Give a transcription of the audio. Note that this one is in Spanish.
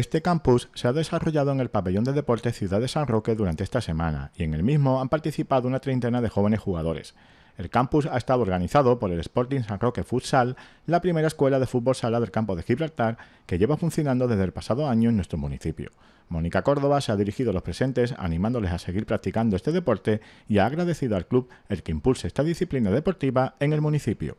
Este campus se ha desarrollado en el pabellón de deportes Ciudad de San Roque durante esta semana y en el mismo han participado una treintena de jóvenes jugadores. El campus ha estado organizado por el Sporting San Roque Futsal, la primera escuela de fútbol sala del campo de Gibraltar que lleva funcionando desde el pasado año en nuestro municipio. Mónica Córdoba se ha dirigido a los presentes animándoles a seguir practicando este deporte y ha agradecido al club el que impulse esta disciplina deportiva en el municipio.